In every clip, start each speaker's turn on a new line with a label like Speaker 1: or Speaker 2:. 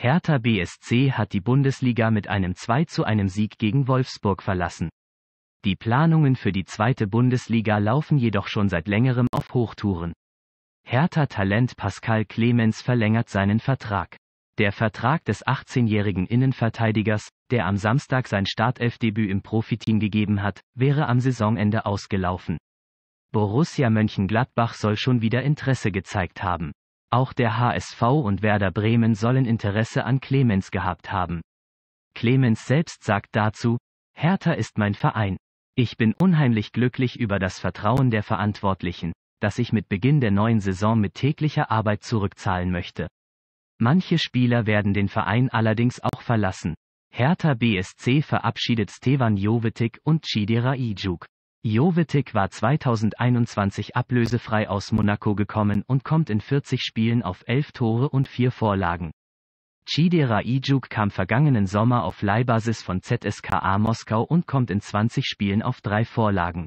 Speaker 1: Hertha BSC hat die Bundesliga mit einem 2 zu einem Sieg gegen Wolfsburg verlassen. Die Planungen für die zweite Bundesliga laufen jedoch schon seit längerem auf Hochtouren. Hertha-Talent Pascal Clemens verlängert seinen Vertrag. Der Vertrag des 18-jährigen Innenverteidigers, der am Samstag sein Startelfdebüt im Profiteam gegeben hat, wäre am Saisonende ausgelaufen. Borussia Mönchengladbach soll schon wieder Interesse gezeigt haben. Auch der HSV und Werder Bremen sollen Interesse an Clemens gehabt haben. Clemens selbst sagt dazu, Hertha ist mein Verein. Ich bin unheimlich glücklich über das Vertrauen der Verantwortlichen, das ich mit Beginn der neuen Saison mit täglicher Arbeit zurückzahlen möchte. Manche Spieler werden den Verein allerdings auch verlassen. Hertha BSC verabschiedet Stevan Jovetic und Chidera Ijuk. Jovetic war 2021 ablösefrei aus Monaco gekommen und kommt in 40 Spielen auf 11 Tore und 4 Vorlagen. Chidera Ijuk kam vergangenen Sommer auf Leihbasis von ZSKA Moskau und kommt in 20 Spielen auf 3 Vorlagen.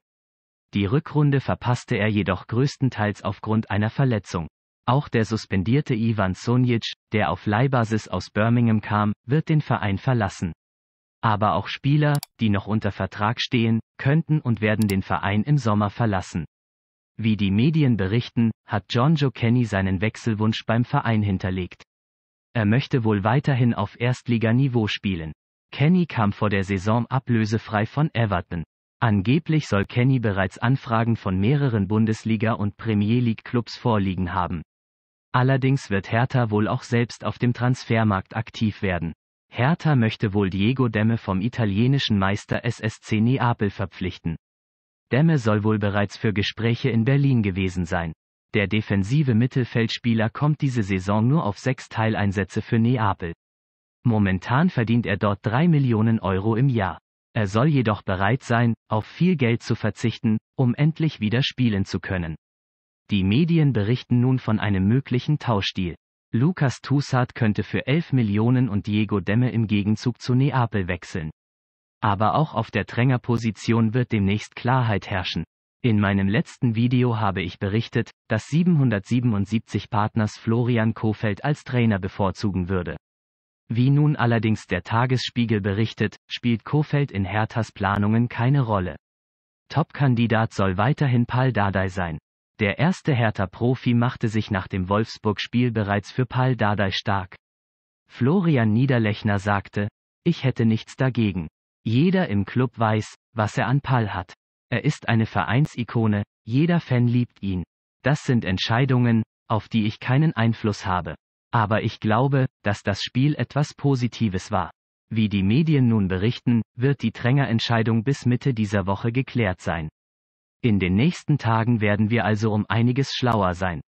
Speaker 1: Die Rückrunde verpasste er jedoch größtenteils aufgrund einer Verletzung. Auch der suspendierte Ivan Sonjic, der auf Leihbasis aus Birmingham kam, wird den Verein verlassen. Aber auch Spieler, die noch unter Vertrag stehen, könnten und werden den Verein im Sommer verlassen. Wie die Medien berichten, hat John Joe Kenny seinen Wechselwunsch beim Verein hinterlegt. Er möchte wohl weiterhin auf Erstliganiveau spielen. Kenny kam vor der Saison ablösefrei von Everton. Angeblich soll Kenny bereits Anfragen von mehreren Bundesliga- und Premier League-Clubs vorliegen haben. Allerdings wird Hertha wohl auch selbst auf dem Transfermarkt aktiv werden. Hertha möchte wohl Diego Demme vom italienischen Meister SSC Neapel verpflichten. Demme soll wohl bereits für Gespräche in Berlin gewesen sein. Der defensive Mittelfeldspieler kommt diese Saison nur auf sechs Teileinsätze für Neapel. Momentan verdient er dort drei Millionen Euro im Jahr. Er soll jedoch bereit sein, auf viel Geld zu verzichten, um endlich wieder spielen zu können. Die Medien berichten nun von einem möglichen Tauschdeal. Lukas Toussaint könnte für 11 Millionen und Diego Demme im Gegenzug zu Neapel wechseln. Aber auch auf der Trängerposition wird demnächst Klarheit herrschen. In meinem letzten Video habe ich berichtet, dass 777 Partners Florian Kofeld als Trainer bevorzugen würde. Wie nun allerdings der Tagesspiegel berichtet, spielt Kofeld in Herthas Planungen keine Rolle. Top-Kandidat soll weiterhin Paul Dardai sein. Der erste Hertha-Profi machte sich nach dem Wolfsburg-Spiel bereits für Pal Dardai stark. Florian Niederlechner sagte, ich hätte nichts dagegen. Jeder im Club weiß, was er an Pal hat. Er ist eine Vereinsikone, jeder Fan liebt ihn. Das sind Entscheidungen, auf die ich keinen Einfluss habe. Aber ich glaube, dass das Spiel etwas Positives war. Wie die Medien nun berichten, wird die Trängerentscheidung bis Mitte dieser Woche geklärt sein. In den nächsten Tagen werden wir also um einiges schlauer sein.